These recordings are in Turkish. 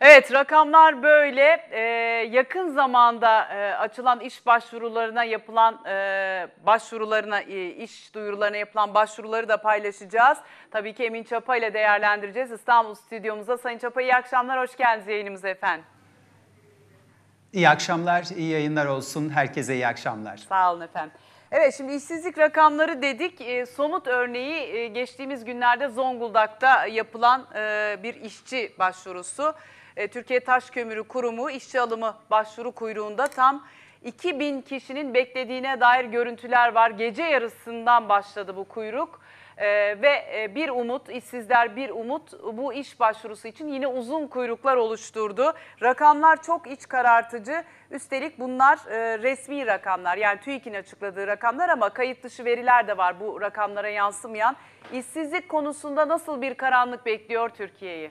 Evet rakamlar böyle. Ee, yakın zamanda e, açılan iş başvurularına yapılan e, başvurularına, e, iş duyurularına yapılan başvuruları da paylaşacağız. Tabii ki Emin Çapa ile değerlendireceğiz. İstanbul stüdyomuza. Sayın Çapa iyi akşamlar, hoş geldiniz yayınımıza efendim. İyi akşamlar, iyi yayınlar olsun. Herkese iyi akşamlar. Sağ olun efendim. Evet şimdi işsizlik rakamları dedik. E, somut örneği e, geçtiğimiz günlerde Zonguldak'ta yapılan e, bir işçi başvurusu. E, Türkiye Taş Kömürü Kurumu işçi alımı başvuru kuyruğunda tam 2000 kişinin beklediğine dair görüntüler var. Gece yarısından başladı bu kuyruk. Ee, ve e, bir umut, işsizler bir umut bu iş başvurusu için yine uzun kuyruklar oluşturdu. Rakamlar çok iç karartıcı. Üstelik bunlar e, resmi rakamlar yani TÜİK'in açıkladığı rakamlar ama kayıt dışı veriler de var bu rakamlara yansımayan. İşsizlik konusunda nasıl bir karanlık bekliyor Türkiye'yi?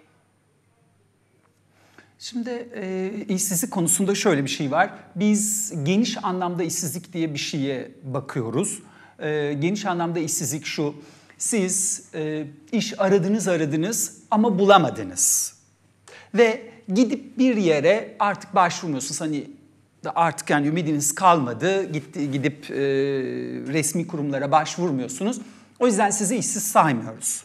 Şimdi e, işsizlik konusunda şöyle bir şey var. Biz geniş anlamda işsizlik diye bir şeye bakıyoruz. E, geniş anlamda işsizlik şu. Siz e, iş aradınız aradınız ama bulamadınız. Ve gidip bir yere artık başvurmuyorsunuz. Hani artık yani ümidiniz kalmadı. Gitti, gidip e, resmi kurumlara başvurmuyorsunuz. O yüzden sizi işsiz saymıyoruz.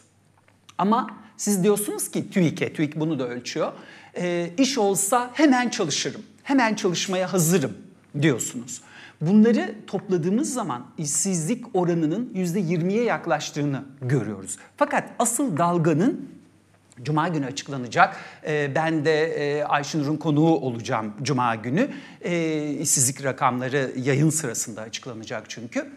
Ama siz diyorsunuz ki TÜİK'e, TÜİK bunu da ölçüyor. E, iş olsa hemen çalışırım, hemen çalışmaya hazırım diyorsunuz. Bunları topladığımız zaman işsizlik oranının %20'ye yaklaştığını görüyoruz. Fakat asıl dalganın Cuma günü açıklanacak. E, ben de e, Ayşenur'un konuğu olacağım Cuma günü. E, işsizlik rakamları yayın sırasında açıklanacak çünkü.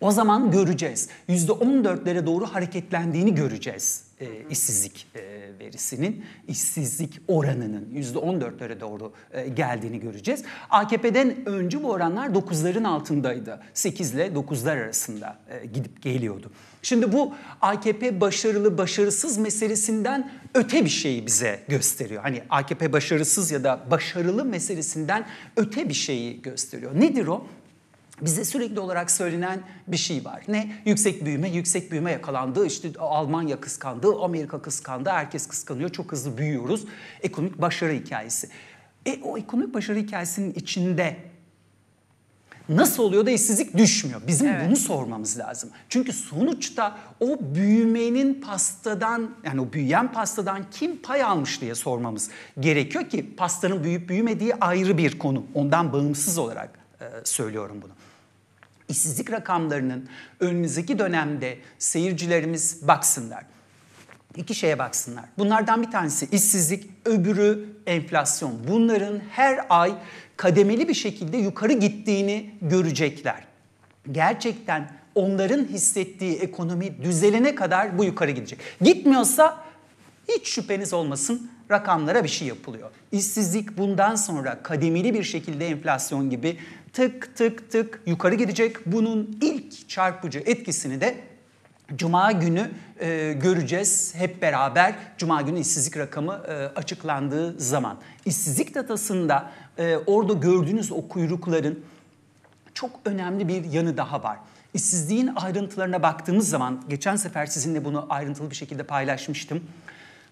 O zaman göreceğiz. %14'lere doğru hareketlendiğini göreceğiz e, işsizlik e, verisinin, işsizlik oranının %14'lere doğru e, geldiğini göreceğiz. AKP'den önce bu oranlar 9'ların altındaydı. 8 ile 9'lar arasında e, gidip geliyordu. Şimdi bu AKP başarılı başarısız meselesinden öte bir şeyi bize gösteriyor. Hani AKP başarısız ya da başarılı meselesinden öte bir şeyi gösteriyor. Nedir o? bize sürekli olarak söylenen bir şey var. Ne? Yüksek büyüme, yüksek büyüme yakalandı. İşte Almanya kıskandı, Amerika kıskandı, herkes kıskanıyor. Çok hızlı büyüyoruz. Ekonomik başarı hikayesi. E o ekonomik başarı hikayesinin içinde nasıl oluyor da işsizlik düşmüyor? Bizim evet. bunu sormamız lazım. Çünkü sonuçta o büyümenin pastadan yani o büyüyen pastadan kim pay almış diye sormamız gerekiyor ki pastanın büyüyüp büyümediği ayrı bir konu. Ondan bağımsız olarak e, söylüyorum bunu işsizlik rakamlarının önümüzdeki dönemde seyircilerimiz baksınlar. İki şeye baksınlar. Bunlardan bir tanesi işsizlik, öbürü enflasyon. Bunların her ay kademeli bir şekilde yukarı gittiğini görecekler. Gerçekten onların hissettiği ekonomi düzelene kadar bu yukarı gidecek. Gitmiyorsa hiç şüpheniz olmasın rakamlara bir şey yapılıyor. İşsizlik bundan sonra kademeli bir şekilde enflasyon gibi tık tık tık yukarı gidecek. Bunun ilk çarpıcı etkisini de Cuma günü e, göreceğiz hep beraber. Cuma günü işsizlik rakamı e, açıklandığı zaman. İşsizlik datasında e, orada gördüğünüz o kuyrukların çok önemli bir yanı daha var. İşsizliğin ayrıntılarına baktığımız zaman, geçen sefer sizinle bunu ayrıntılı bir şekilde paylaşmıştım.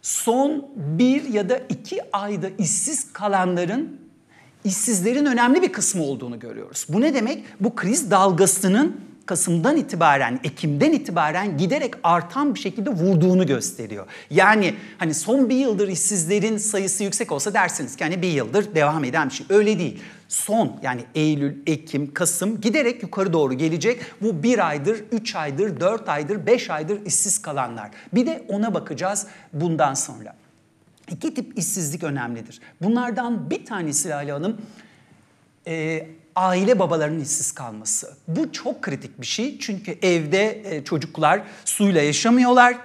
Son bir ya da iki ayda işsiz kalanların işsizlerin önemli bir kısmı olduğunu görüyoruz. Bu ne demek? Bu kriz dalgasının Kasım'dan itibaren, Ekim'den itibaren giderek artan bir şekilde vurduğunu gösteriyor. Yani hani son bir yıldır işsizlerin sayısı yüksek olsa dersiniz ki hani bir yıldır devam eden bir şey. Öyle değil. Son yani Eylül, Ekim, Kasım giderek yukarı doğru gelecek. Bu bir aydır, üç aydır, dört aydır, beş aydır işsiz kalanlar. Bir de ona bakacağız bundan sonra. İki tip işsizlik önemlidir. Bunlardan bir tanesi Lale Hanım e, aile babalarının işsiz kalması. Bu çok kritik bir şey çünkü evde e, çocuklar suyla yaşamıyorlar.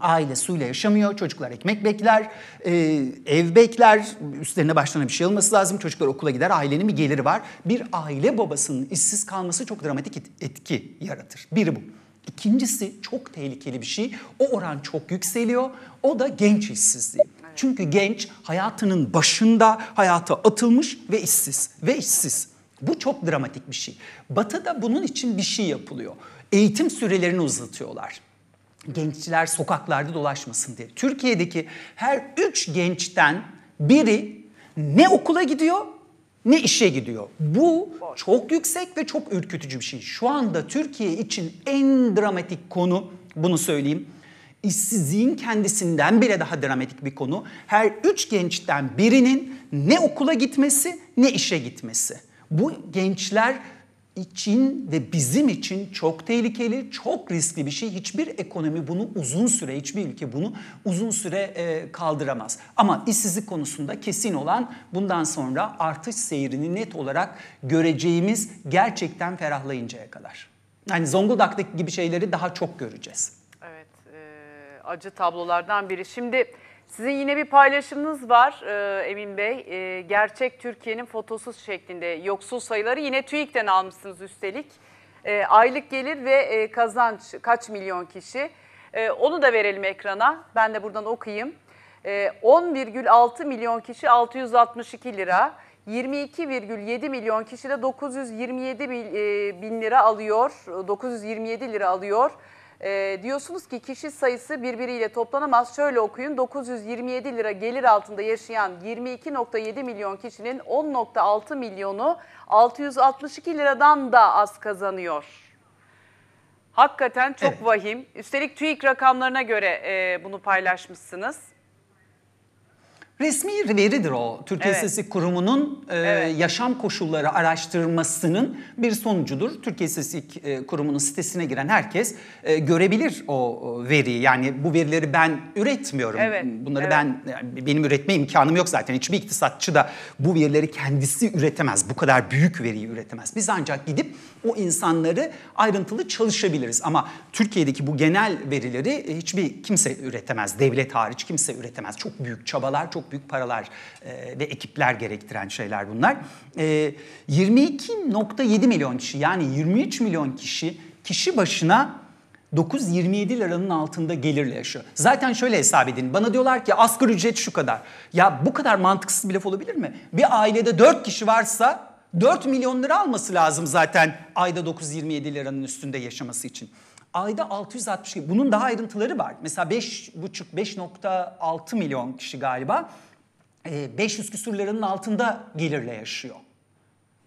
Aile suyla yaşamıyor, çocuklar ekmek bekler, e, ev bekler, üstlerine başlarına bir şey olması lazım, çocuklar okula gider, ailenin bir geliri var. Bir aile babasının işsiz kalması çok dramatik etki yaratır. Biri bu. İkincisi çok tehlikeli bir şey. O oran çok yükseliyor. O da genç işsizliği. Çünkü genç hayatının başında hayata atılmış ve işsiz ve işsiz. Bu çok dramatik bir şey. Batı'da bunun için bir şey yapılıyor. Eğitim sürelerini uzatıyorlar. Gençler sokaklarda dolaşmasın diye. Türkiye'deki her üç gençten biri ne okula gidiyor ne işe gidiyor? Bu çok yüksek ve çok ürkütücü bir şey. Şu anda Türkiye için en dramatik konu bunu söyleyeyim. İşsizliğin kendisinden bile daha dramatik bir konu. Her üç gençten birinin ne okula gitmesi ne işe gitmesi. Bu gençler için ve bizim için çok tehlikeli, çok riskli bir şey. Hiçbir ekonomi bunu uzun süre, hiçbir ülke bunu uzun süre e, kaldıramaz. Ama işsizlik konusunda kesin olan bundan sonra artış seyrini net olarak göreceğimiz gerçekten ferahlayıncaya kadar. Yani Zonguldak'taki gibi şeyleri daha çok göreceğiz. Evet, e, acı tablolardan biri. Şimdi sizin yine bir paylaşımınız var e, Emin Bey. E, gerçek Türkiye'nin fotosuz şeklinde yoksul sayıları yine TÜİK'ten almışsınız üstelik. E, aylık gelir ve kazanç kaç milyon kişi? onu da verelim ekrana. Ben de buradan okuyayım. 10,6 milyon kişi 662 lira. 22,7 milyon kişi de 927 bin lira alıyor, 927 lira alıyor. E, diyorsunuz ki kişi sayısı birbiriyle toplanamaz. Şöyle okuyun 927 lira gelir altında yaşayan 22.7 milyon kişinin 10.6 milyonu 662 liradan da az kazanıyor. Hakikaten çok evet. vahim. Üstelik TÜİK rakamlarına göre e, bunu paylaşmışsınız. Resmi veridir o. Türkiye evet. İstatistik Kurumu'nun e, evet. yaşam koşulları araştırmasının bir sonucudur. Türkiye İstatistik e, Kurumu'nun sitesine giren herkes e, görebilir o veriyi. Yani bu verileri ben üretmiyorum. Evet. Bunları evet. ben yani benim üretme imkanım yok zaten. Hiçbir iktisatçı da bu verileri kendisi üretemez. Bu kadar büyük veriyi üretemez. Biz ancak gidip o insanları ayrıntılı çalışabiliriz. Ama Türkiye'deki bu genel verileri e, hiçbir kimse üretemez. Devlet hariç kimse üretemez. Çok büyük çabalar, çok çok büyük paralar e, ve ekipler gerektiren şeyler bunlar. E, 22.7 milyon kişi yani 23 milyon kişi kişi başına 9.27 liranın altında gelirle yaşıyor. Zaten şöyle hesap edin. Bana diyorlar ki asgari ücret şu kadar. Ya bu kadar mantıksız bir laf olabilir mi? Bir ailede 4 kişi varsa 4 milyon lira alması lazım zaten ayda 9.27 liranın üstünde yaşaması için ayda 660 kişi, Bunun daha ayrıntıları var. Mesela 5,5 5.6 milyon kişi galiba 500 e, küsurlarının altında gelirle yaşıyor.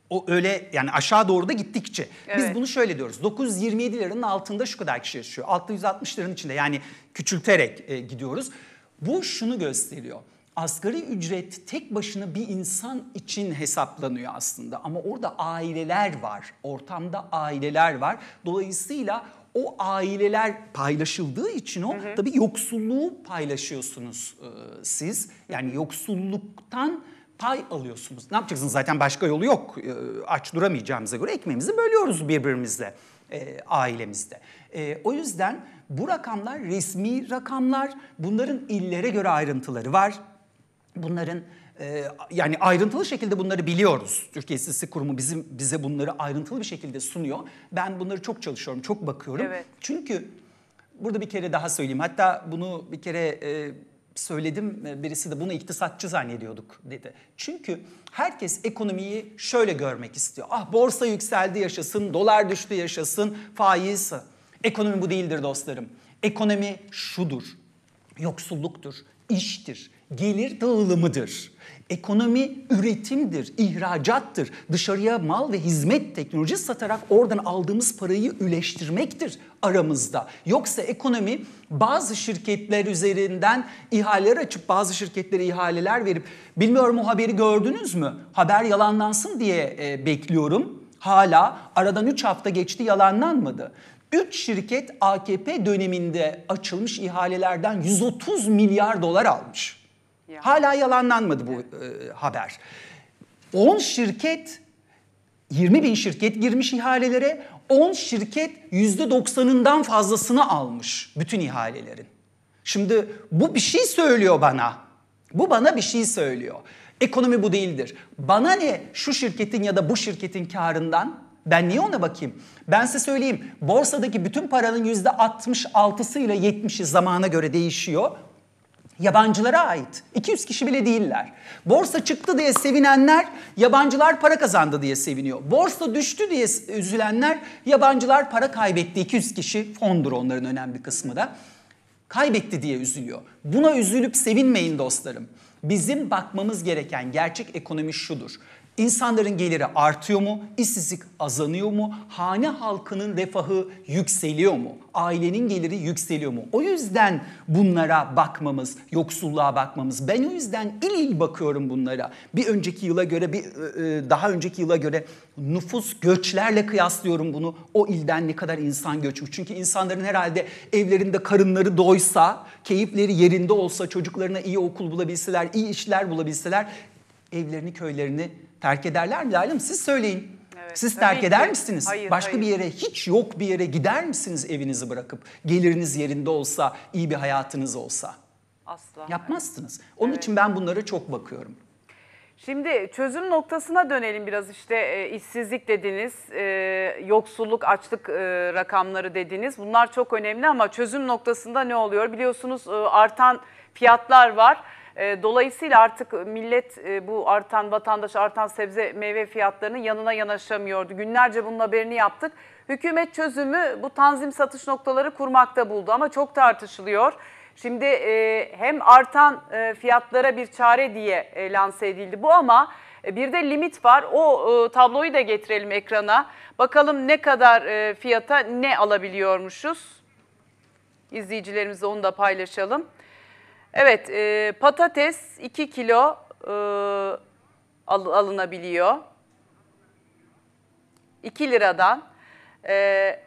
O öyle yani aşağı doğru da gittikçe. Evet. Biz bunu şöyle diyoruz. 927 liranın altında şu kadar kişi yaşıyor. 660 liranın içinde yani küçülterek e, gidiyoruz. Bu şunu gösteriyor. Asgari ücret tek başına bir insan için hesaplanıyor aslında ama orada aileler var, ortamda aileler var. Dolayısıyla o aileler paylaşıldığı için o hı hı. tabii yoksulluğu paylaşıyorsunuz e, siz. Yani yoksulluktan pay alıyorsunuz. Ne yapacaksınız zaten başka yolu yok. E, aç duramayacağımıza göre ekmeğimizi bölüyoruz birbirimizle e, ailemizde. E, o yüzden bu rakamlar resmi rakamlar. Bunların illere göre ayrıntıları var. Bunların ee, yani ayrıntılı şekilde bunları biliyoruz. Türkiye İstatistik Kurumu bizim bize bunları ayrıntılı bir şekilde sunuyor. Ben bunları çok çalışıyorum, çok bakıyorum. Evet. Çünkü burada bir kere daha söyleyeyim. Hatta bunu bir kere e, söyledim. Birisi de bunu iktisatçı zannediyorduk dedi. Çünkü herkes ekonomiyi şöyle görmek istiyor. Ah borsa yükseldi yaşasın, dolar düştü yaşasın, faiz. Ekonomi bu değildir dostlarım. Ekonomi şudur. Yoksulluktur, iştir, gelir dağılımıdır. Ekonomi üretimdir, ihracattır. Dışarıya mal ve hizmet teknoloji satarak oradan aldığımız parayı üleştirmektir aramızda. Yoksa ekonomi bazı şirketler üzerinden ihaleler açıp bazı şirketlere ihaleler verip bilmiyorum o haberi gördünüz mü? Haber yalanlansın diye e, bekliyorum. Hala aradan 3 hafta geçti yalanlanmadı. 3 şirket AKP döneminde açılmış ihalelerden 130 milyar dolar almış. Ya. Hala yalanlanmadı bu e, haber. 10 şirket, 20 bin şirket girmiş ihalelere. 10 şirket %90'ından fazlasını almış bütün ihalelerin. Şimdi bu bir şey söylüyor bana. Bu bana bir şey söylüyor. Ekonomi bu değildir. Bana ne şu şirketin ya da bu şirketin karından? Ben niye ona bakayım? Ben size söyleyeyim. Borsadaki bütün paranın %66'sı ile %70'i zamana göre değişiyor. Yabancılara ait. 200 kişi bile değiller. Borsa çıktı diye sevinenler yabancılar para kazandı diye seviniyor. Borsa düştü diye üzülenler yabancılar para kaybetti. 200 kişi fondur onların önemli bir kısmı da. Kaybetti diye üzülüyor. Buna üzülüp sevinmeyin dostlarım. Bizim bakmamız gereken gerçek ekonomi şudur. İnsanların geliri artıyor mu? İşsizlik azanıyor mu? Hane halkının refahı yükseliyor mu? Ailenin geliri yükseliyor mu? O yüzden bunlara bakmamız, yoksulluğa bakmamız. Ben o yüzden il il bakıyorum bunlara. Bir önceki yıla göre, bir e, e, daha önceki yıla göre nüfus göçlerle kıyaslıyorum bunu. O ilden ne kadar insan göçmüş. Çünkü insanların herhalde evlerinde karınları doysa, keyifleri yerinde olsa, çocuklarına iyi okul bulabilseler, iyi işler bulabilseler evlerini, köylerini terk ederler mi? Lale siz söyleyin. Evet, siz terk eder ki. misiniz? Hayır, Başka hayır. bir yere, hiç yok bir yere gider misiniz evinizi bırakıp? Geliriniz yerinde olsa, iyi bir hayatınız olsa. Asla. Yapmazsınız. Evet. Onun evet. için ben bunlara çok bakıyorum. Şimdi çözüm noktasına dönelim biraz işte e, işsizlik dediniz, e, yoksulluk, açlık e, rakamları dediniz. Bunlar çok önemli ama çözüm noktasında ne oluyor? Biliyorsunuz e, artan fiyatlar var. E, dolayısıyla artık millet e, bu artan vatandaş artan sebze meyve fiyatlarının yanına yanaşamıyordu. Günlerce bunun haberini yaptık. Hükümet çözümü bu tanzim satış noktaları kurmakta buldu ama çok tartışılıyor. Şimdi e, hem artan fiyatlara bir çare diye lanse edildi bu ama bir de limit var. O tabloyu da getirelim ekrana. Bakalım ne kadar fiyata ne alabiliyormuşuz. İzleyicilerimizle onu da paylaşalım. Evet e, patates 2 kilo e, al, alınabiliyor. 2 liradan. E,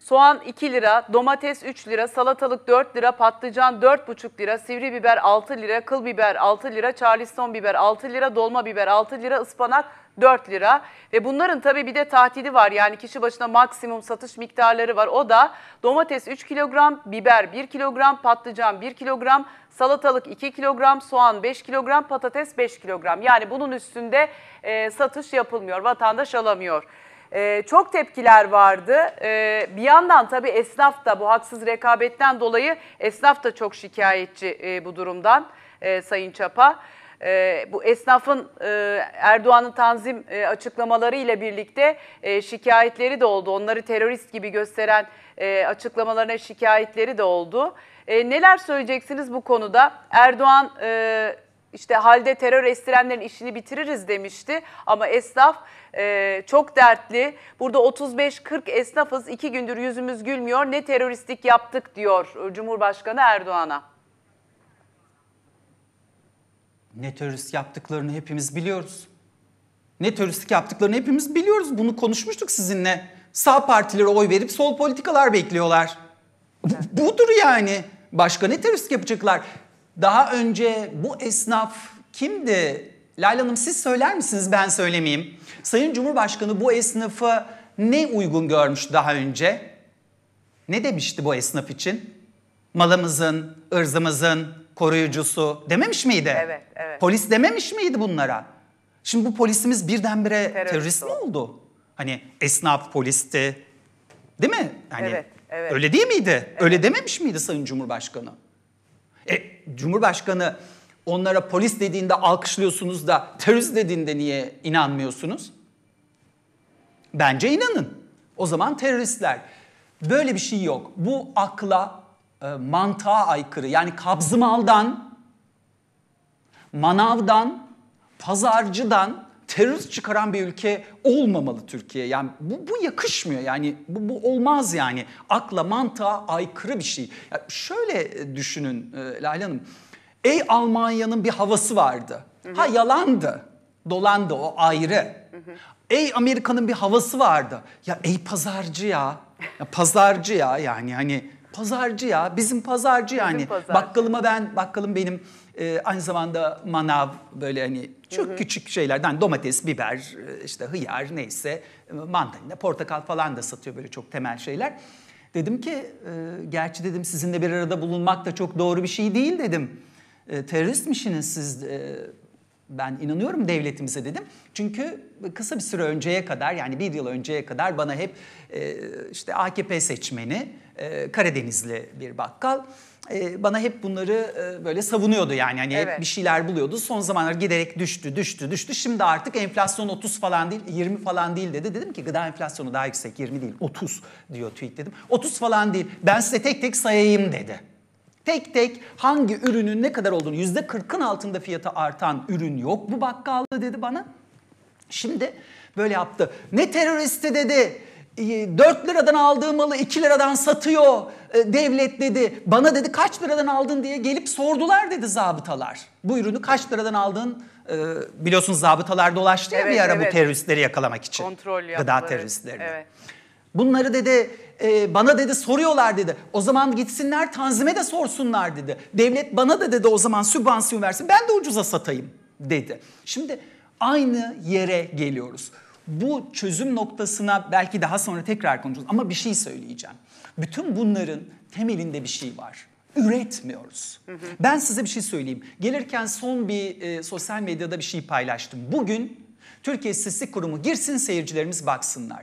soğan 2 lira, domates 3 lira, salatalık 4 lira, patlıcan 4,5 lira, sivri biber 6 lira, kıl biber 6 lira, charleston biber 6 lira, dolma biber 6 lira, ıspanak 4 lira. Ve bunların tabii bir de tatili var. Yani kişi başına maksimum satış miktarları var. O da domates 3 kilogram, biber 1 kilogram, patlıcan 1 kilogram, salatalık 2 kilogram, soğan 5 kilogram, patates 5 kilogram. Yani bunun üstünde e, satış yapılmıyor, vatandaş alamıyor. Ee, çok tepkiler vardı. Ee, bir yandan tabii esnaf da bu haksız rekabetten dolayı esnaf da çok şikayetçi e, bu durumdan e, Sayın Çapa. E, bu esnafın e, Erdoğan'ın tanzim e, açıklamaları ile birlikte e, şikayetleri de oldu. Onları terörist gibi gösteren e, açıklamalarına şikayetleri de oldu. E, neler söyleyeceksiniz bu konuda? Erdoğan e, işte halde terör estirenlerin işini bitiririz demişti ama esnaf e, çok dertli. Burada 35-40 esnafız iki gündür yüzümüz gülmüyor ne teröristlik yaptık diyor Cumhurbaşkanı Erdoğan'a. Ne terörist yaptıklarını hepimiz biliyoruz. Ne teröristlik yaptıklarını hepimiz biliyoruz. Bunu konuşmuştuk sizinle. Sağ partilere oy verip sol politikalar bekliyorlar. Bu, budur yani. Başka ne terörist yapacaklar? Daha önce bu esnaf kimdi? Layla Hanım siz söyler misiniz ben söylemeyeyim. Sayın Cumhurbaşkanı bu esnafı ne uygun görmüş daha önce? Ne demişti bu esnaf için? Malımızın, ırzımızın, koruyucusu dememiş miydi? Evet, evet. Polis dememiş miydi bunlara? Şimdi bu polisimiz birdenbire terörist, terörist mi oldu? Hani esnaf polisti değil mi? Yani evet, evet. Öyle değil miydi? Evet. Öyle dememiş miydi Sayın Cumhurbaşkanı? E, Cumhurbaşkanı onlara polis dediğinde alkışlıyorsunuz da terörist dediğinde niye inanmıyorsunuz? Bence inanın. O zaman teröristler. Böyle bir şey yok. Bu akla e, mantığa aykırı. Yani kabzımaldan, manavdan, pazarcıdan terörist çıkaran bir ülke olmamalı Türkiye. Yani bu, bu yakışmıyor yani bu, bu olmaz yani akla mantığa aykırı bir şey. Yani şöyle düşünün e, Lale Hanım. Ey Almanya'nın bir havası vardı. Hı hı. Ha yalandı, dolandı o ayrı. Hı hı. Ey Amerika'nın bir havası vardı. Ya ey pazarcı ya. ya pazarcı ya yani hani Pazarcı ya bizim pazarcı bizim yani. Pazarcı. Bakkalıma ben bakkalım benim e, aynı zamanda manav böyle hani çok hı hı. küçük şeylerden domates, biber, e, işte hıyar neyse e, mandalina, portakal falan da satıyor böyle çok temel şeyler. Dedim ki e, gerçi dedim sizinle bir arada bulunmak da çok doğru bir şey değil dedim. E, teröristmişsiniz siz e, ben inanıyorum devletimize dedim. Çünkü kısa bir süre önceye kadar yani bir yıl önceye kadar bana hep e, işte AKP seçmeni, e, Karadenizli bir bakkal e, bana hep bunları e, böyle savunuyordu yani. Hani evet. hep bir şeyler buluyordu. Son zamanlar giderek düştü, düştü, düştü. Şimdi artık enflasyon 30 falan değil, 20 falan değil dedi. Dedim ki gıda enflasyonu daha yüksek, 20 değil, 30 diyor tweet dedim. 30 falan değil, ben size tek tek sayayım dedi. Tek tek hangi ürünün ne kadar olduğunu yüzde 40'ın altında fiyatı artan ürün yok bu bakkalda dedi bana. Şimdi böyle yaptı. Ne teröristi dedi. 4 e, liradan aldığı malı 2 liradan satıyor e, devlet dedi. Bana dedi kaç liradan aldın diye gelip sordular dedi zabıtalar. Bu ürünü kaç liradan aldın e, biliyorsunuz zabıtalar dolaştı ya evet, bir ara evet. bu teröristleri yakalamak için. Kontrol yaptılar. Gıda teröristlerini. Evet. Bunları dedi e, bana dedi soruyorlar dedi. O zaman gitsinler tanzime de sorsunlar dedi. Devlet bana da dedi o zaman sübvansiyon versin ben de ucuza satayım dedi. Şimdi aynı yere geliyoruz. Bu çözüm noktasına belki daha sonra tekrar konuşacağız ama bir şey söyleyeceğim. Bütün bunların temelinde bir şey var üretmiyoruz. Hı hı. Ben size bir şey söyleyeyim. Gelirken son bir e, sosyal medyada bir şey paylaştım. Bugün Türkiye İstatistik Kurumu girsin seyircilerimiz baksınlar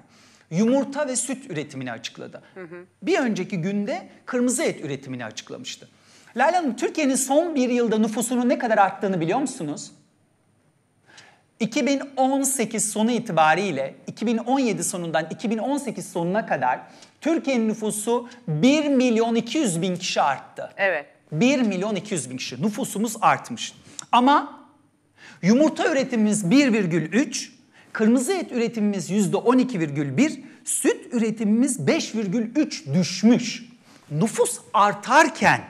yumurta ve süt üretimini açıkladı. Hı hı. Bir önceki günde kırmızı et üretimini açıklamıştı. Leyla Hanım Türkiye'nin son bir yılda nüfusunun ne kadar arttığını biliyor musunuz? 2018 sonu itibariyle 2017 sonundan 2018 sonuna kadar Türkiye'nin nüfusu 1 milyon 200 bin kişi arttı. Evet. 1 milyon 200 bin kişi nüfusumuz artmış. Ama yumurta üretimimiz 1,3, Kırmızı et üretimimiz %12,1, süt üretimimiz 5,3 düşmüş. Nüfus artarken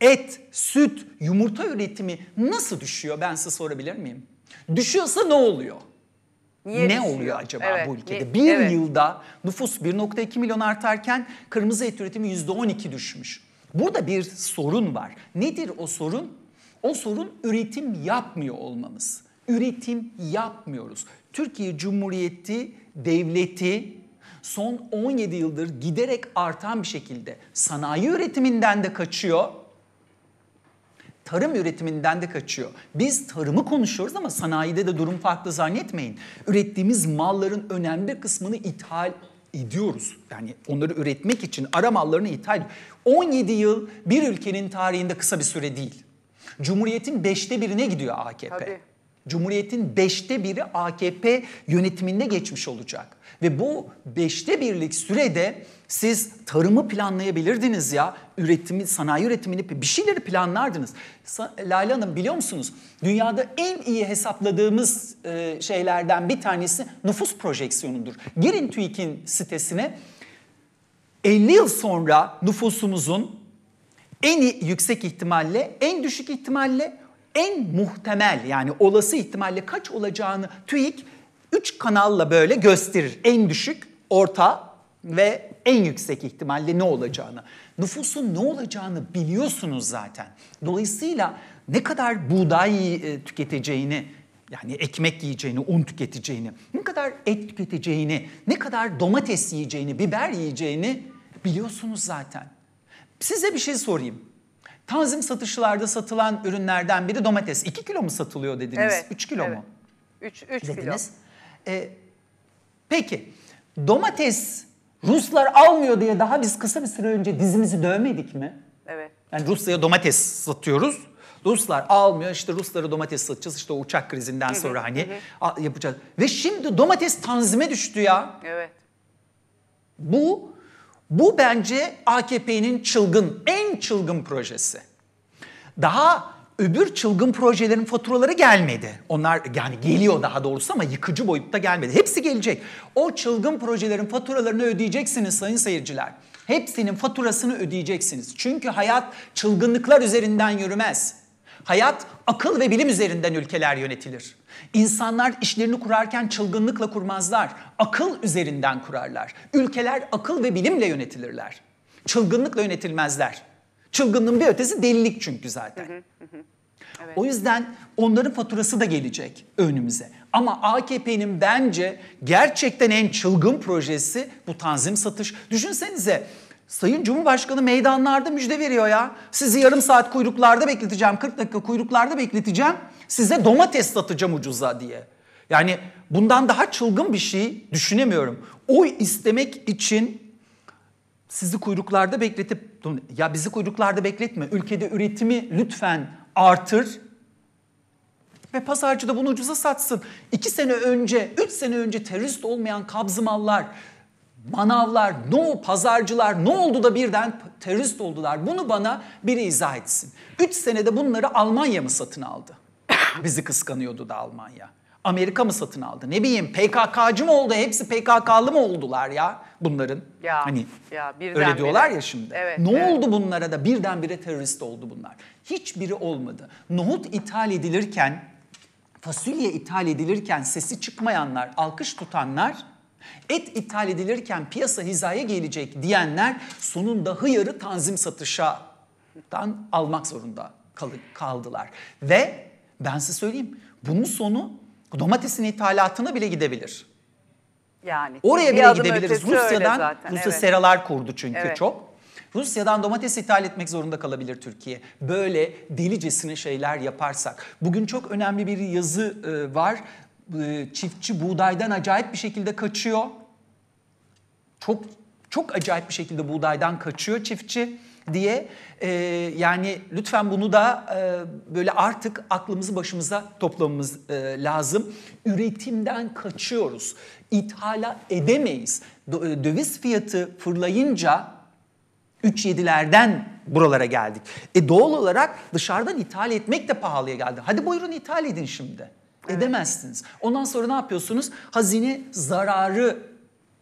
et, süt, yumurta üretimi nasıl düşüyor ben size sorabilir miyim? Düşüyorsa ne oluyor? Niye ne düşüyor? oluyor acaba evet, bu ülkede? bir evet. yılda nüfus 1.2 milyon artarken kırmızı et üretimi %12 düşmüş. Burada bir sorun var. Nedir o sorun? O sorun üretim yapmıyor olmamız üretim yapmıyoruz. Türkiye Cumhuriyeti devleti son 17 yıldır giderek artan bir şekilde sanayi üretiminden de kaçıyor. Tarım üretiminden de kaçıyor. Biz tarımı konuşuyoruz ama sanayide de durum farklı zannetmeyin. Ürettiğimiz malların önemli kısmını ithal ediyoruz. Yani onları üretmek için ara mallarını ithal. 17 yıl bir ülkenin tarihinde kısa bir süre değil. Cumhuriyetin beşte birine gidiyor AKP. Tabii. Cumhuriyetin beşte biri AKP yönetiminde geçmiş olacak. Ve bu beşte birlik sürede siz tarımı planlayabilirdiniz ya. Üretimi, sanayi üretimini bir şeyleri planlardınız. Lale Hanım biliyor musunuz? Dünyada en iyi hesapladığımız e, şeylerden bir tanesi nüfus projeksiyonudur. Girin TÜİK'in sitesine. 50 yıl sonra nüfusumuzun en yüksek ihtimalle, en düşük ihtimalle en muhtemel yani olası ihtimalle kaç olacağını TÜİK 3 kanalla böyle gösterir. En düşük, orta ve en yüksek ihtimalle ne olacağını. Nüfusun ne olacağını biliyorsunuz zaten. Dolayısıyla ne kadar buğday e, tüketeceğini yani ekmek yiyeceğini, un tüketeceğini, ne kadar et tüketeceğini, ne kadar domates yiyeceğini, biber yiyeceğini biliyorsunuz zaten. Size bir şey sorayım. Tanzim satışlarda satılan ürünlerden biri domates. 2 kilo mu satılıyor dediniz? Evet. 3 kilo evet. mu? 3 kilo. Ee, peki domates Ruslar almıyor diye daha biz kısa bir süre önce dizimizi dövmedik mi? Evet. Yani Rusya'ya domates satıyoruz. Ruslar almıyor işte Ruslara domates satacağız işte o uçak krizinden evet, sonra hani evet. yapacağız. Ve şimdi domates tanzime düştü ya. Evet. Bu bu bence AKP'nin çılgın, en çılgın projesi. Daha öbür çılgın projelerin faturaları gelmedi. Onlar yani geliyor daha doğrusu ama yıkıcı boyutta gelmedi. Hepsi gelecek. O çılgın projelerin faturalarını ödeyeceksiniz sayın seyirciler. Hepsinin faturasını ödeyeceksiniz. Çünkü hayat çılgınlıklar üzerinden yürümez. Hayat akıl ve bilim üzerinden ülkeler yönetilir. İnsanlar işlerini kurarken çılgınlıkla kurmazlar. Akıl üzerinden kurarlar. Ülkeler akıl ve bilimle yönetilirler. Çılgınlıkla yönetilmezler. Çılgınlığın bir ötesi delilik çünkü zaten. Evet. O yüzden onların faturası da gelecek önümüze. Ama AKP'nin bence gerçekten en çılgın projesi bu tanzim satış. Düşünsenize Sayın Cumhurbaşkanı meydanlarda müjde veriyor ya. Sizi yarım saat kuyruklarda bekleteceğim, 40 dakika kuyruklarda bekleteceğim. Size domates satacağım ucuza diye. Yani bundan daha çılgın bir şey düşünemiyorum. Oy istemek için sizi kuyruklarda bekletip ya bizi kuyruklarda bekletme. Ülkede üretimi lütfen artır ve pazarcı da bunu ucuza satsın. İki sene önce, üç sene önce terörist olmayan mallar manavlar, ne pazarcılar ne oldu da birden terörist oldular? Bunu bana biri izah etsin. Üç senede bunları Almanya mı satın aldı? Bizi kıskanıyordu da Almanya. Amerika mı satın aldı? Ne bileyim PKK'cı mı oldu? Hepsi PKK'lı mı oldular ya bunların? Ya, hani ya, öyle bire. ya şimdi. Evet, ne evet. oldu bunlara da birdenbire terörist oldu bunlar? Hiçbiri olmadı. Nohut ithal edilirken, fasulye ithal edilirken sesi çıkmayanlar, alkış tutanlar Et ithal edilirken piyasa hizaya gelecek diyenler sonunda hıyarı tanzim satışadan almak zorunda kaldılar. Ve ben size söyleyeyim bunun sonu domatesin ithalatına bile gidebilir. Yani oraya bile gidebiliriz. Rusya'dan zaten, Rusya evet. seralar kurdu çünkü evet. çok. Rusya'dan domates ithal etmek zorunda kalabilir Türkiye. Böyle delicesine şeyler yaparsak. Bugün çok önemli bir yazı e, var. E, çiftçi buğdaydan acayip bir şekilde kaçıyor. Çok çok acayip bir şekilde buğdaydan kaçıyor çiftçi diye e, yani lütfen bunu da e, böyle artık aklımızı başımıza toplamamız e, lazım. Üretimden kaçıyoruz. İthala edemeyiz. E, döviz fiyatı fırlayınca 3.7'lerden buralara geldik. E doğal olarak dışarıdan ithal etmek de pahalıya geldi. Hadi buyurun ithal edin şimdi. Evet. Edemezsiniz. Ondan sonra ne yapıyorsunuz? Hazine zararı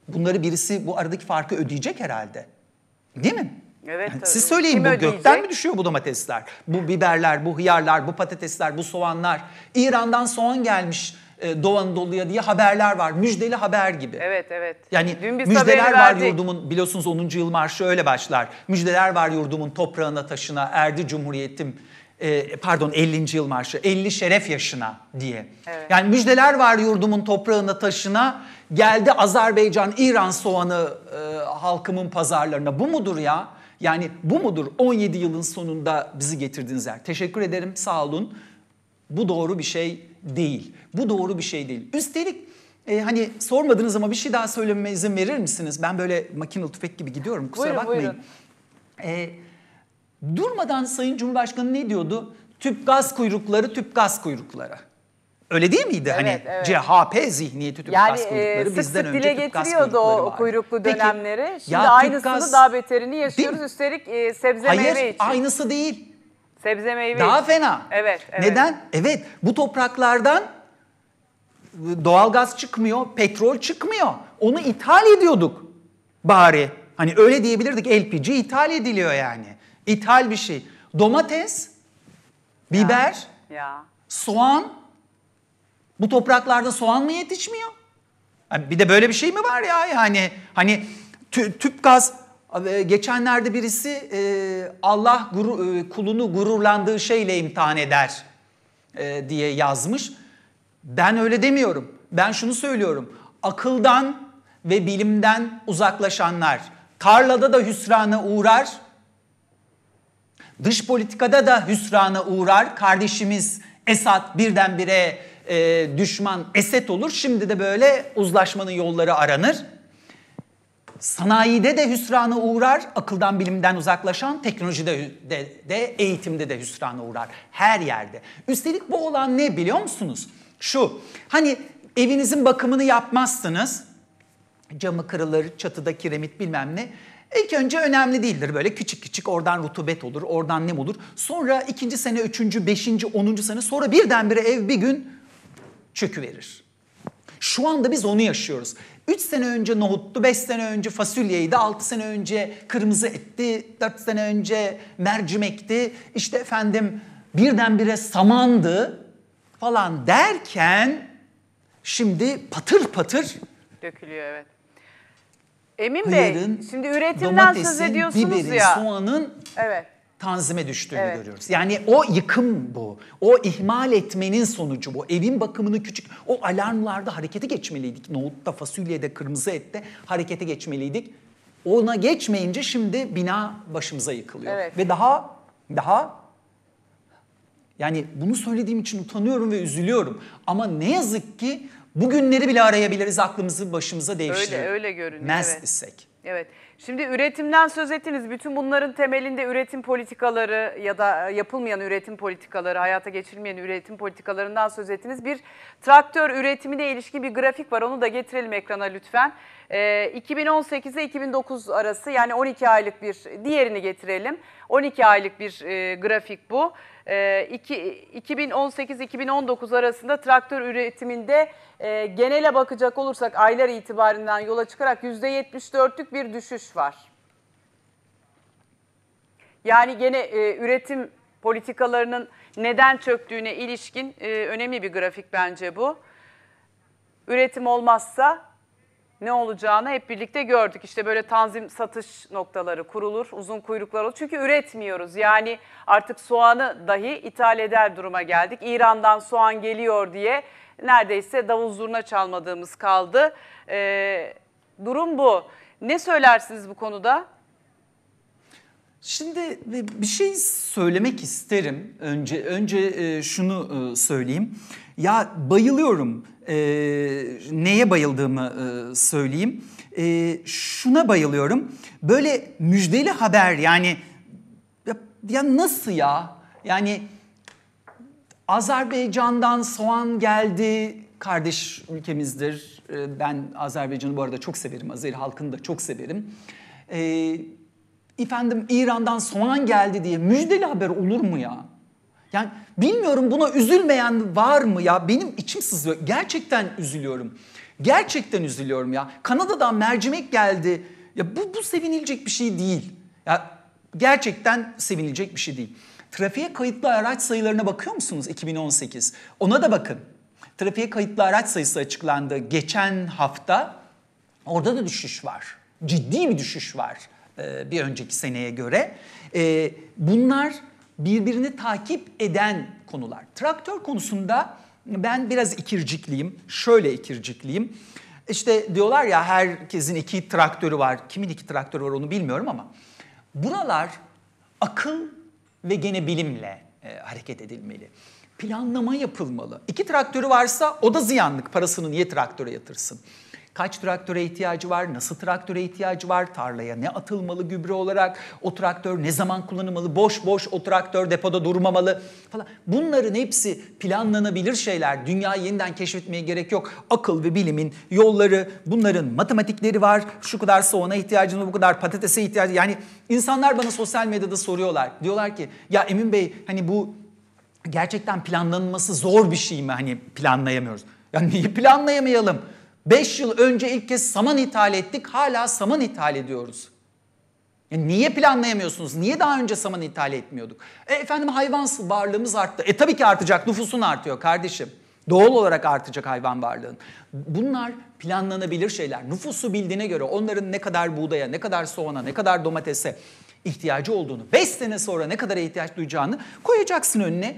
bunları birisi bu aradaki farkı ödeyecek herhalde. Değil mi? Evet, tabii. Siz söyleyin Kim bu ödeyecek? gökten mi düşüyor bu domatesler? Bu biberler, bu hıyarlar, bu patatesler, bu soğanlar. İran'dan soğan gelmiş. E, Doğu Anadolu'ya diye haberler var. Müjdeli haber gibi. Evet evet. Yani Dün biz müjdeler var verdik. yurdumun biliyorsunuz 10. yıl marşı öyle başlar. Müjdeler var yurdumun toprağına taşına erdi cumhuriyetim. E, pardon 50. yıl marşı 50 şeref yaşına diye. Evet. Yani müjdeler var yurdumun toprağına taşına geldi Azerbaycan İran soğanı e, halkımın pazarlarına bu mudur ya? Yani bu mudur 17 yılın sonunda bizi getirdiğiniz yer? Teşekkür ederim sağ olun. Bu doğru bir şey değil. Bu doğru bir şey değil. Üstelik e, hani sormadınız ama bir şey daha söylememe izin verir misiniz? Ben böyle makinalı tüfek gibi gidiyorum kusura buyurun, bakmayın. Buyurun. E, Durmadan Sayın Cumhurbaşkanı ne diyordu? Tüp gaz kuyrukları, tüp gaz kuyrukları. Öyle değil miydi? Evet, hani evet. CHP zihniyeti tüp yani, gaz e, kuyrukları e, bizden sık önce dile getiriyordu o kuyruklu dönemleri. Peki, Şimdi ya, aynısını gaz, daha beterini yaşıyoruz. Değil, Üstelik e, sebze hayır, meyve için. Hayır, aynısı değil. Sebze meyve Daha için. fena. Evet, evet. Neden? Evet, bu topraklardan doğal gaz çıkmıyor, petrol çıkmıyor. Onu ithal ediyorduk bari. Hani öyle diyebilirdik. LPG ithal ediliyor yani. İthal bir şey. Domates, biber, ya. Ya. soğan. Bu topraklarda soğan mı yetişmiyor? Bir de böyle bir şey mi var ya? Yani hani tü, tüp gaz geçenlerde birisi e, Allah guru, e, kulunu gururlandığı şeyle imtihan eder e, diye yazmış. Ben öyle demiyorum. Ben şunu söylüyorum. Akıldan ve bilimden uzaklaşanlar tarlada da hüsrana uğrar, Dış politikada da hüsrana uğrar. Kardeşimiz Esad birdenbire e, düşman Esed olur. Şimdi de böyle uzlaşmanın yolları aranır. Sanayide de hüsrana uğrar, akıldan bilimden uzaklaşan, teknolojide de, de eğitimde de hüsrana uğrar. Her yerde. Üstelik bu olan ne biliyor musunuz? Şu, hani evinizin bakımını yapmazsınız, camı kırılır, çatıda kiremit bilmem ne. İlk önce önemli değildir böyle küçük küçük oradan rutubet olur, oradan nem olur. Sonra ikinci sene, üçüncü, beşinci, onuncu sene sonra birdenbire ev bir gün çöküverir. Şu anda biz onu yaşıyoruz. Üç sene önce nohuttu, beş sene önce fasulyeydi, altı sene önce kırmızı etti, dört sene önce mercimekti, işte efendim birdenbire samandı falan derken şimdi patır patır dökülüyor evet. Emin hıyarın, Bey, şimdi üretimden söz ediyorsunuz biberin, ya. soğanın evet. tanzime düştüğünü evet. görüyoruz. Yani o yıkım bu. O ihmal etmenin sonucu bu. Evin bakımını küçük, o alarmlarda harekete geçmeliydik. Nohutta, fasulyede, kırmızı ette harekete geçmeliydik. Ona geçmeyince şimdi bina başımıza yıkılıyor. Evet. Ve daha daha yani bunu söylediğim için utanıyorum ve üzülüyorum. Ama ne yazık ki bugünleri bile arayabiliriz aklımızı başımıza değiştirip. Öyle öyle görünüyor. isek. Evet. Şimdi üretimden söz ettiniz. Bütün bunların temelinde üretim politikaları ya da e, yapılmayan üretim politikaları, hayata geçirilmeyen üretim politikalarından söz ettiniz. Bir traktör üretimine ilişkin bir grafik var. Onu da getirelim ekrana lütfen. E, 2018 ile 2009 arası yani 12 aylık bir diğerini getirelim. 12 aylık bir e, grafik bu. 2018-2019 e, arasında traktör üretiminde e, genele bakacak olursak aylar itibarından yola çıkarak %74'lük bir düşüş artış var. Yani gene e, üretim politikalarının neden çöktüğüne ilişkin e, önemli bir grafik bence bu. Üretim olmazsa ne olacağını hep birlikte gördük. İşte böyle tanzim satış noktaları kurulur, uzun kuyruklar olur. Çünkü üretmiyoruz. Yani artık soğanı dahi ithal eder duruma geldik. İran'dan soğan geliyor diye neredeyse davul zurna çalmadığımız kaldı. Ee, durum bu. Ne söylersiniz bu konuda? Şimdi bir şey söylemek isterim. Önce önce e, şunu e, söyleyeyim. Ya bayılıyorum. E, neye bayıldığımı söyleyeyim. Şuna bayılıyorum. Böyle müjdeli haber yani ya nasıl ya? Yani Azerbaycan'dan soğan geldi, kardeş ülkemizdir. Ee, ben Azerbaycan'ı bu arada çok severim. Azeri halkını da çok severim. Ee, efendim İran'dan soğan geldi diye müjdeli haber olur mu ya? Yani bilmiyorum buna üzülmeyen var mı ya? Benim içim sızlıyor. Gerçekten üzülüyorum. Gerçekten üzülüyorum ya. Kanada'dan mercimek geldi. Ya bu, bu sevinilecek bir şey değil. Ya gerçekten sevinilecek bir şey değil. Trafiğe kayıtlı araç sayılarına bakıyor musunuz 2018? Ona da bakın trafiğe kayıtlı araç sayısı açıklandı geçen hafta. Orada da düşüş var. Ciddi bir düşüş var e, bir önceki seneye göre. E, bunlar birbirini takip eden konular. Traktör konusunda ben biraz ikircikliyim. Şöyle ikircikliyim. İşte diyorlar ya herkesin iki traktörü var. Kimin iki traktörü var onu bilmiyorum ama. Buralar akıl ve gene bilimle e, hareket edilmeli planlama yapılmalı. İki traktörü varsa o da ziyanlık parasını niye traktöre yatırsın? Kaç traktöre ihtiyacı var, nasıl traktöre ihtiyacı var, tarlaya ne atılmalı gübre olarak, o traktör ne zaman kullanılmalı, boş boş o traktör depoda durmamalı falan. Bunların hepsi planlanabilir şeyler. Dünya yeniden keşfetmeye gerek yok. Akıl ve bilimin yolları, bunların matematikleri var. Şu kadar soğana ihtiyacın var, bu kadar patatese ihtiyacın Yani insanlar bana sosyal medyada soruyorlar. Diyorlar ki ya Emin Bey hani bu gerçekten planlanması zor bir şey mi? Hani planlayamıyoruz. Yani niye planlayamayalım? 5 yıl önce ilk kez saman ithal ettik, hala saman ithal ediyoruz. Yani niye planlayamıyorsunuz? Niye daha önce saman ithal etmiyorduk? E efendim hayvan varlığımız arttı. E tabii ki artacak, nüfusun artıyor kardeşim. Doğal olarak artacak hayvan varlığın. Bunlar planlanabilir şeyler. Nüfusu bildiğine göre onların ne kadar buğdaya, ne kadar soğana, ne kadar domatese ihtiyacı olduğunu, 5 sene sonra ne kadar ihtiyaç duyacağını koyacaksın önüne.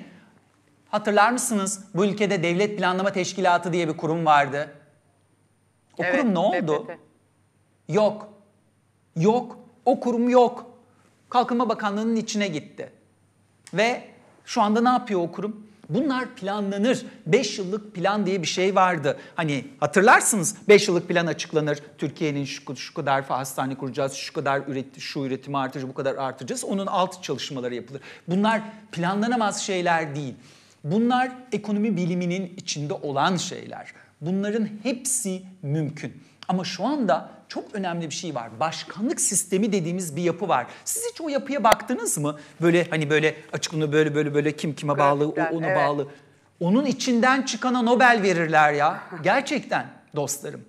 Hatırlar mısınız bu ülkede Devlet Planlama Teşkilatı diye bir kurum vardı. O evet, kurum ne oldu? Evet, Yok. Yok. O kurum yok. Kalkınma Bakanlığı'nın içine gitti. Ve şu anda ne yapıyor o kurum? Bunlar planlanır. 5 yıllık plan diye bir şey vardı. Hani hatırlarsınız 5 yıllık plan açıklanır. Türkiye'nin şu, şu kadar hastane kuracağız, şu kadar üret, şu üretimi artıracağız, bu kadar artıracağız. Onun alt çalışmaları yapılır. Bunlar planlanamaz şeyler değil. Bunlar ekonomi biliminin içinde olan şeyler. Bunların hepsi mümkün. Ama şu anda çok önemli bir şey var. Başkanlık sistemi dediğimiz bir yapı var. Siz hiç o yapıya baktınız mı? Böyle hani böyle açıklığında böyle böyle böyle kim kime bağlı, o, ona bağlı. Onun içinden çıkana Nobel verirler ya. Gerçekten dostlarım.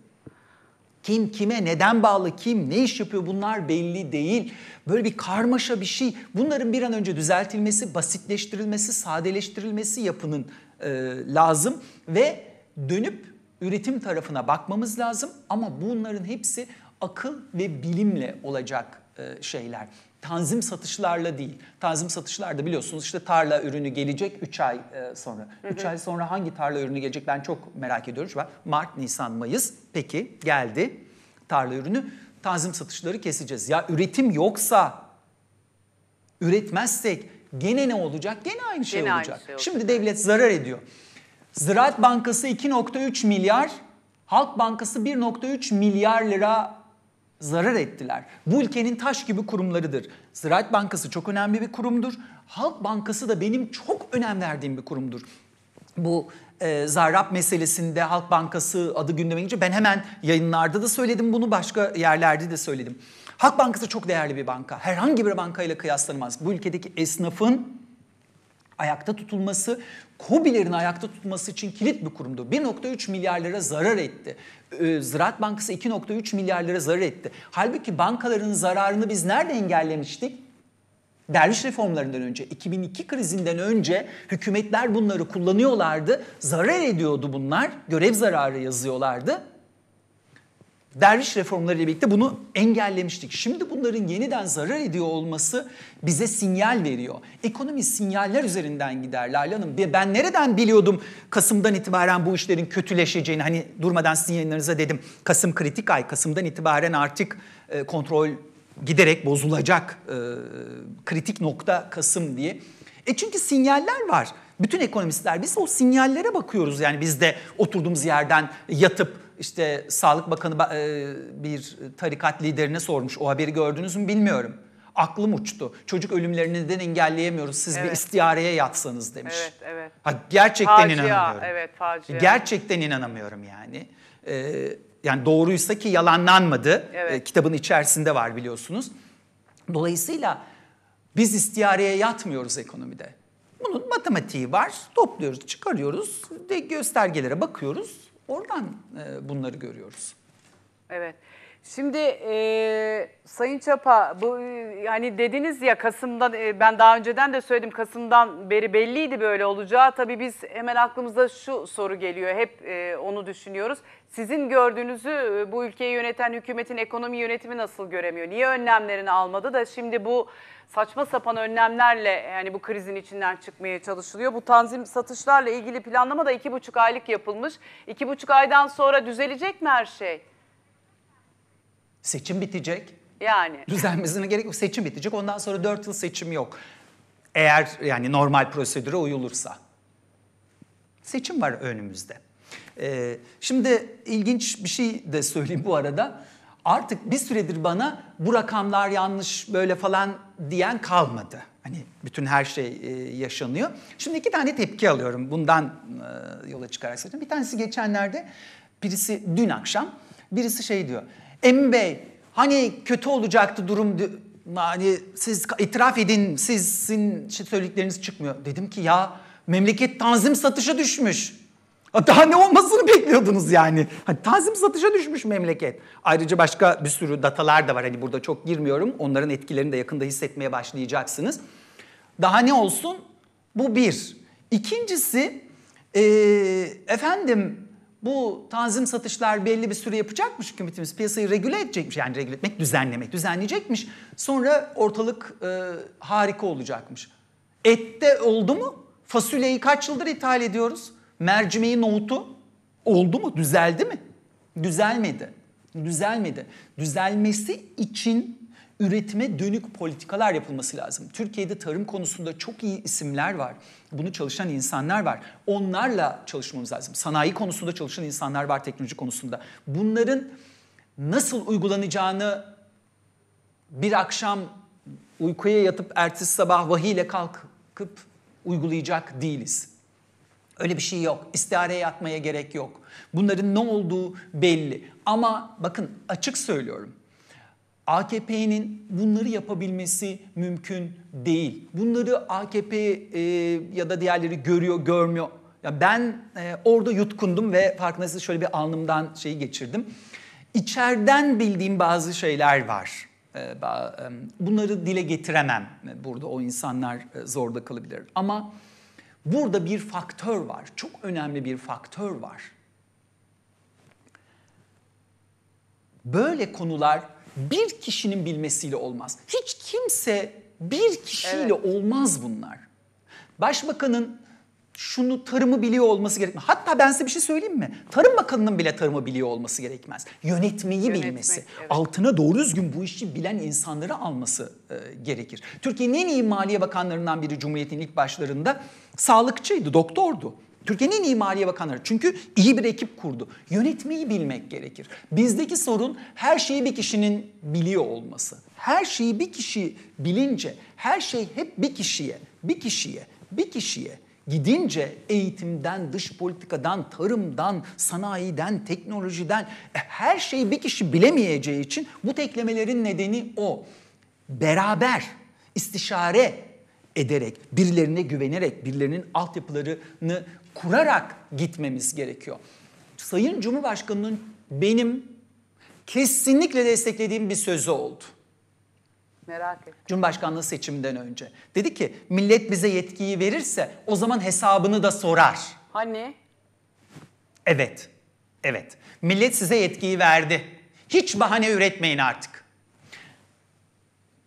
Kim kime neden bağlı, kim ne iş yapıyor bunlar belli değil. Böyle bir karmaşa bir şey. Bunların bir an önce düzeltilmesi, basitleştirilmesi, sadeleştirilmesi yapının e, lazım ve dönüp üretim tarafına bakmamız lazım ama bunların hepsi akıl ve bilimle olacak e, şeyler tanzim satışlarla değil. Tanzim satışlarda biliyorsunuz işte tarla ürünü gelecek 3 ay e, sonra. 3 ay sonra hangi tarla ürünü gelecek ben çok merak ediyorum. Şu an Mart, Nisan, Mayıs peki geldi tarla ürünü. Tanzim satışları keseceğiz. Ya üretim yoksa üretmezsek gene ne olacak? Gene aynı şey, gene olacak. Aynı şey olacak. Şimdi devlet zarar ediyor. Ziraat Bankası 2.3 milyar, Halk Bankası 1.3 milyar lira zarar ettiler. Bu ülkenin taş gibi kurumlarıdır. Ziraat Bankası çok önemli bir kurumdur. Halk Bankası da benim çok önem verdiğim bir kurumdur. Bu e, zarrab meselesinde Halk Bankası adı gündeme gelince ben hemen yayınlarda da söyledim bunu başka yerlerde de söyledim. Halk Bankası çok değerli bir banka. Herhangi bir bankayla kıyaslanamaz. Bu ülkedeki esnafın ayakta tutulması, COBİ'lerin ayakta tutulması için kilit bir kurumdu. 1.3 milyar lira zarar etti. Ee, Ziraat Bankası 2.3 milyar lira zarar etti. Halbuki bankaların zararını biz nerede engellemiştik? Derviş reformlarından önce, 2002 krizinden önce hükümetler bunları kullanıyorlardı. Zarar ediyordu bunlar, görev zararı yazıyorlardı derviş reformları ile birlikte bunu engellemiştik. Şimdi bunların yeniden zarar ediyor olması bize sinyal veriyor. Ekonomi sinyaller üzerinden gider Lale Hanım. Ben nereden biliyordum Kasım'dan itibaren bu işlerin kötüleşeceğini? Hani durmadan sizin yayınlarınıza dedim. Kasım kritik ay. Kasım'dan itibaren artık e, kontrol giderek bozulacak e, kritik nokta Kasım diye. E çünkü sinyaller var. Bütün ekonomistler biz o sinyallere bakıyoruz. Yani biz de oturduğumuz yerden yatıp işte Sağlık Bakanı e, bir tarikat liderine sormuş. O haberi gördünüz mü bilmiyorum. Aklım uçtu. Çocuk ölümlerini neden engelleyemiyoruz? Siz evet. bir istihareye yatsanız demiş. Evet, evet. Ha, gerçekten facia, inanamıyorum. Evet, facia. Gerçekten inanamıyorum yani. Ee, yani doğruysa ki yalanlanmadı. E, evet. Ee, kitabın içerisinde var biliyorsunuz. Dolayısıyla biz istihareye yatmıyoruz ekonomide. Bunun matematiği var. Topluyoruz, çıkarıyoruz, de göstergelere bakıyoruz Oradan bunları görüyoruz. Evet. Şimdi e, Sayın Çapa bu e, hani dediniz ya Kasım'dan e, ben daha önceden de söyledim Kasım'dan beri belliydi böyle olacağı. Tabii biz hemen aklımıza şu soru geliyor. Hep e, onu düşünüyoruz. Sizin gördüğünüzü e, bu ülkeyi yöneten hükümetin ekonomi yönetimi nasıl göremiyor? Niye önlemlerini almadı da şimdi bu saçma sapan önlemlerle yani bu krizin içinden çıkmaya çalışılıyor. Bu tanzim satışlarla ilgili planlama da iki buçuk aylık yapılmış. İki buçuk aydan sonra düzelecek mi her şey? Seçim bitecek. Yani. Düzelmesine gerek yok. Seçim bitecek. Ondan sonra 4 yıl seçim yok. Eğer yani normal prosedüre uyulursa. Seçim var önümüzde. Ee, şimdi ilginç bir şey de söyleyeyim bu arada. Artık bir süredir bana bu rakamlar yanlış böyle falan diyen kalmadı. Hani bütün her şey e, yaşanıyor. Şimdi iki tane tepki alıyorum bundan e, yola çıkarak. Bir tanesi geçenlerde birisi dün akşam birisi şey diyor. Emin Bey hani kötü olacaktı durum hani siz itiraf edin sizin şey söyledikleriniz çıkmıyor. Dedim ki ya memleket tanzim satışa düşmüş. Daha ne olmasını bekliyordunuz yani? Hani tanzim satışa düşmüş memleket. Ayrıca başka bir sürü datalar da var. Hani burada çok girmiyorum. Onların etkilerini de yakında hissetmeye başlayacaksınız. Daha ne olsun? Bu bir. İkincisi e, efendim bu tanzim satışlar belli bir süre yapacakmış hükümetimiz. Piyasayı regüle edecekmiş. Yani regüle etmek, düzenlemek, düzenleyecekmiş. Sonra ortalık e, harika olacakmış. Ette oldu mu? Fasulyeyi kaç yıldır ithal ediyoruz? Mercimeği, nohutu oldu mu? Düzeldi mi? Düzelmedi. Düzelmedi. Düzelmesi için üretime dönük politikalar yapılması lazım. Türkiye'de tarım konusunda çok iyi isimler var bunu çalışan insanlar var. Onlarla çalışmamız lazım. Sanayi konusunda çalışan insanlar var, teknoloji konusunda. Bunların nasıl uygulanacağını bir akşam uykuya yatıp ertesi sabah vahiyle kalkıp uygulayacak değiliz. Öyle bir şey yok. İstihareye yatmaya gerek yok. Bunların ne olduğu belli. Ama bakın açık söylüyorum AKP'nin bunları yapabilmesi mümkün değil. Bunları AKP e, ya da diğerleri görüyor, görmüyor. Ya ben e, orada yutkundum ve farkında şöyle bir alnımdan şeyi geçirdim. İçeriden bildiğim bazı şeyler var. E, e bunları dile getiremem. Burada o insanlar e, zorda kalabilir. Ama burada bir faktör var. Çok önemli bir faktör var. Böyle konular bir kişinin bilmesiyle olmaz. Hiç kimse bir kişiyle evet. olmaz bunlar. Başbakanın şunu tarımı biliyor olması gerekmez. Hatta ben size bir şey söyleyeyim mi? Tarım Bakanı'nın bile tarımı biliyor olması gerekmez. Yönetmeyi Yönetmek, bilmesi, evet. altına doğru düzgün bu işi bilen insanları alması e, gerekir. Türkiye'nin en iyi maliye bakanlarından biri Cumhuriyet'in ilk başlarında sağlıkçıydı, doktordu. Türkiye'nin iyi Bakanları. Çünkü iyi bir ekip kurdu. Yönetmeyi bilmek gerekir. Bizdeki sorun her şeyi bir kişinin biliyor olması. Her şeyi bir kişi bilince, her şey hep bir kişiye, bir kişiye, bir kişiye gidince eğitimden, dış politikadan, tarımdan, sanayiden, teknolojiden e, her şeyi bir kişi bilemeyeceği için bu teklemelerin nedeni o. Beraber, istişare ederek, birilerine güvenerek, birilerinin altyapılarını kurarak gitmemiz gerekiyor. Sayın Cumhurbaşkanı'nın benim kesinlikle desteklediğim bir sözü oldu. Merak et. Cumhurbaşkanlığı seçiminden önce. Dedi ki millet bize yetkiyi verirse o zaman hesabını da sorar. Hani? Evet. Evet. Millet size yetkiyi verdi. Hiç bahane üretmeyin artık.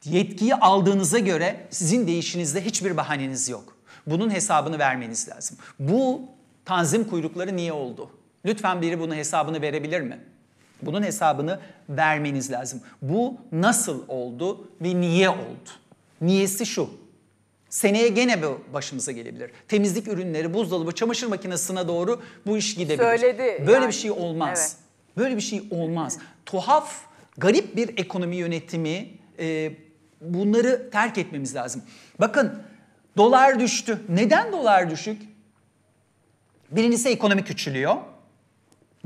Yetkiyi aldığınıza göre sizin değişinizde hiçbir bahaneniz yok. Bunun hesabını vermeniz lazım. Bu tanzim kuyrukları niye oldu? Lütfen biri bunun hesabını verebilir mi? Bunun hesabını vermeniz lazım. Bu nasıl oldu ve niye oldu? Niyesi şu. Seneye gene bu başımıza gelebilir. Temizlik ürünleri, buzdolabı, çamaşır makinesine doğru bu iş gidebilir. Söyledi. Böyle yani. bir şey olmaz. Evet. Böyle bir şey olmaz. Evet. Tuhaf, garip bir ekonomi yönetimi e, bunları terk etmemiz lazım. Bakın Dolar düştü. Neden dolar düşük? Birincisi ekonomi küçülüyor.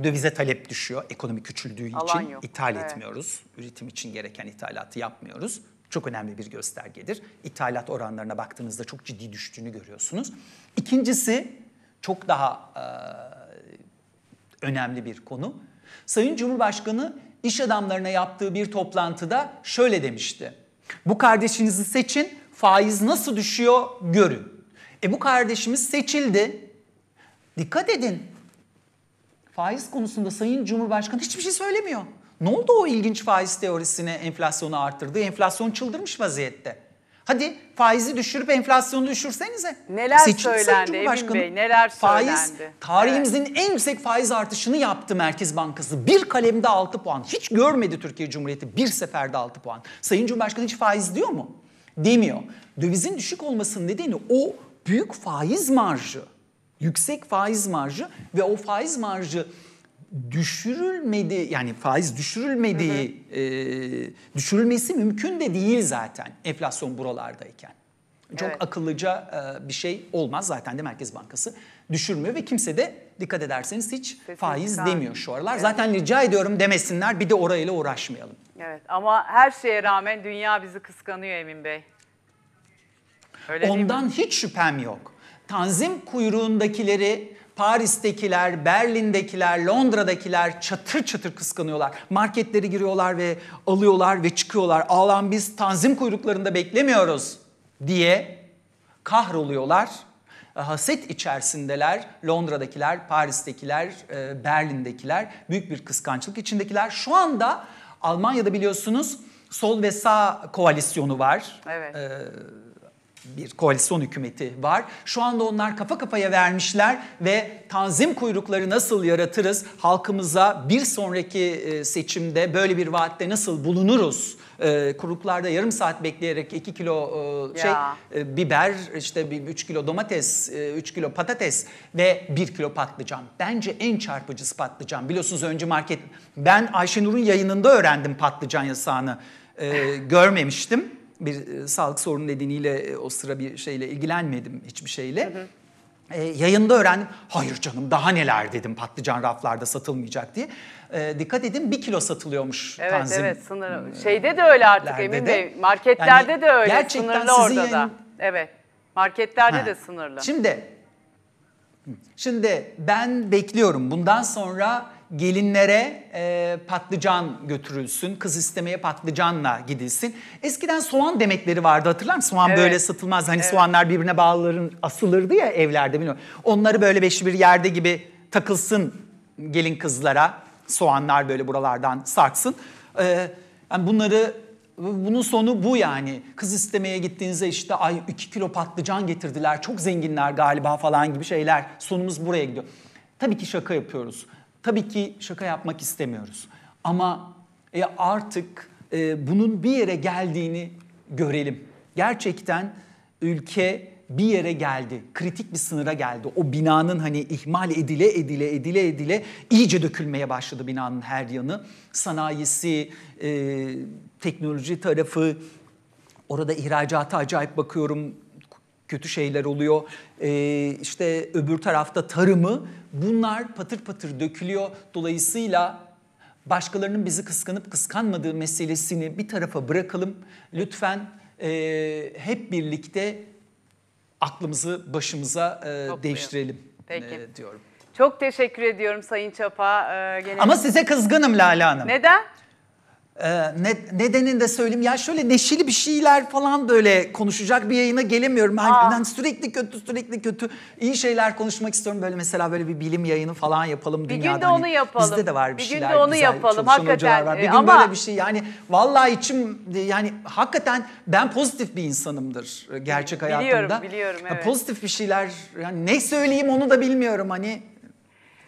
Dövize talep düşüyor ekonomi küçüldüğü için. yok. ithal evet. etmiyoruz. Üretim için gereken ithalatı yapmıyoruz. Çok önemli bir göstergedir. İthalat oranlarına baktığınızda çok ciddi düştüğünü görüyorsunuz. İkincisi çok daha e, önemli bir konu. Sayın Cumhurbaşkanı iş adamlarına yaptığı bir toplantıda şöyle demişti. Bu kardeşinizi seçin faiz nasıl düşüyor görün. E bu kardeşimiz seçildi. Dikkat edin. Faiz konusunda Sayın Cumhurbaşkanı hiçbir şey söylemiyor. Ne oldu o ilginç faiz teorisine enflasyonu arttırdı? Enflasyon çıldırmış vaziyette. Hadi faizi düşürüp enflasyonu düşürsenize. Neler Seçim söylendi Emin Bey neler faiz, Tarihimizin evet. en yüksek faiz artışını yaptı Merkez Bankası. Bir kalemde 6 puan. Hiç görmedi Türkiye Cumhuriyeti bir seferde 6 puan. Sayın Cumhurbaşkanı hiç faiz diyor mu? demiyor. Dövizin düşük olmasının nedeni o büyük faiz marjı, yüksek faiz marjı ve o faiz marjı düşürülmedi yani faiz düşürülmediği hı hı. E, düşürülmesi mümkün de değil zaten enflasyon buralardayken. Çok evet. akıllıca e, bir şey olmaz zaten de Merkez Bankası düşürmüyor ve kimse de dikkat ederseniz hiç Kesinlikle. faiz demiyor şu aralar. Evet. Zaten rica ediyorum demesinler bir de orayla uğraşmayalım. Evet ama her şeye rağmen dünya bizi kıskanıyor Emin Bey. Öyle Ondan hiç şüphem yok. Tanzim kuyruğundakileri Paris'tekiler, Berlin'dekiler, Londra'dakiler çatır çatır kıskanıyorlar. marketleri giriyorlar ve alıyorlar ve çıkıyorlar. Ağlan biz tanzim kuyruklarında beklemiyoruz diye kahroluyorlar e, haset içerisindeler. Londra'dakiler, Paris'tekiler, e, Berlin'dekiler, büyük bir kıskançlık içindekiler. Şu anda Almanya'da biliyorsunuz sol ve sağ koalisyonu var. Evet. Ee, bir koalisyon hükümeti var. Şu anda onlar kafa kafaya vermişler ve tanzim kuyrukları nasıl yaratırız? Halkımıza bir sonraki e, seçimde böyle bir vaatte nasıl bulunuruz? E, kuruklarda yarım saat bekleyerek 2 kilo e, şey ya. biber, işte 3 kilo domates, 3 kilo patates ve 1 kilo patlıcan. Bence en çarpıcısı patlıcan. Biliyorsunuz önce market ben Ayşenur'un yayınında öğrendim patlıcan yasağını. görmemiştim bir e, sağlık sorunu nedeniyle e, o sıra bir şeyle ilgilenmedim hiçbir şeyle. Hı hı. E, yayında öğrendim. Hayır canım daha neler dedim patlıcan raflarda satılmayacak diye. E, dikkat edin bir kilo satılıyormuş evet, tanzim. Evet sınır. Hmm, şeyde de öyle artık Emin Bey. Marketlerde yani, de öyle. Gerçekten sınırlı orada yayın... da. Evet. Marketlerde ha. de sınırlı. Şimdi şimdi ben bekliyorum. Bundan sonra gelinlere e, patlıcan götürülsün, kız istemeye patlıcanla gidilsin. Eskiden soğan demekleri vardı hatırlar mısın? Soğan evet. böyle satılmaz. Hani evet. soğanlar birbirine bağlıların asılırdı ya evlerde bilmiyorum. Onları böyle beşli bir yerde gibi takılsın gelin kızlara. Soğanlar böyle buralardan sarksın. Ee, yani bunları bunun sonu bu yani. Kız istemeye gittiğinizde işte ay iki kilo patlıcan getirdiler. Çok zenginler galiba falan gibi şeyler. Sonumuz buraya gidiyor. Tabii ki şaka yapıyoruz. Tabii ki şaka yapmak istemiyoruz. Ama e, artık e, bunun bir yere geldiğini görelim. Gerçekten ülke bir yere geldi. Kritik bir sınıra geldi. O binanın hani ihmal edile edile edile edile iyice dökülmeye başladı binanın her yanı. Sanayisi, e, teknoloji tarafı, orada ihracata acayip bakıyorum kötü şeyler oluyor. Ee, işte öbür tarafta tarımı bunlar patır patır dökülüyor. Dolayısıyla başkalarının bizi kıskanıp kıskanmadığı meselesini bir tarafa bırakalım. Lütfen e, hep birlikte aklımızı başımıza e, değiştirelim e, Peki. E, diyorum. Çok teşekkür ediyorum Sayın Çapa. E, ee, gene... Ama size kızgınım Lala Hanım. Neden? Ee, ne, nedenini de söyleyeyim. Ya şöyle neşeli bir şeyler falan böyle konuşacak bir yayına gelemiyorum. Ben, ben sürekli kötü sürekli kötü iyi şeyler konuşmak istiyorum. Böyle mesela böyle bir bilim yayını falan yapalım bir dünyada. Bir gün onu hani yapalım. Bizde de var bir, bir şeyler. Bir gün de onu güzel, yapalım hakikaten. Var. Bir e, gün Ama... böyle bir şey yani vallahi içim yani hakikaten ben pozitif bir insanımdır e, gerçek hayatımda. Biliyorum biliyorum evet. Pozitif bir şeyler yani ne söyleyeyim onu da bilmiyorum hani.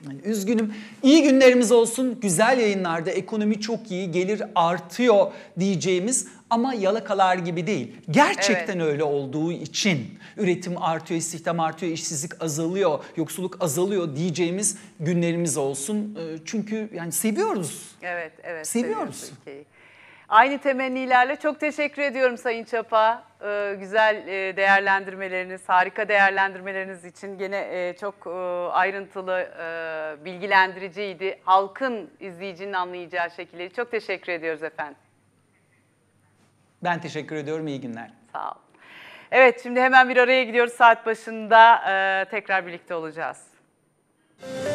Yani üzgünüm. İyi günlerimiz olsun. Güzel yayınlarda ekonomi çok iyi, gelir artıyor diyeceğimiz ama yalakalar gibi değil. Gerçekten evet. öyle olduğu için üretim artıyor, istihdam artıyor, işsizlik azalıyor, yoksulluk azalıyor diyeceğimiz günlerimiz olsun. Ee, çünkü yani seviyoruz. Evet, evet. Seviyoruz. seviyoruz Aynı temennilerle çok teşekkür ediyorum Sayın Çapa. Ee, güzel e, değerlendirmeleriniz, harika değerlendirmeleriniz için gene e, çok e, ayrıntılı, bilgilendiriciydi. Halkın izleyicinin anlayacağı şekilleri. Çok teşekkür ediyoruz efendim. Ben teşekkür ediyorum. İyi günler. Sağ ol. Evet şimdi hemen bir araya gidiyoruz. Saat başında tekrar birlikte olacağız. Müzik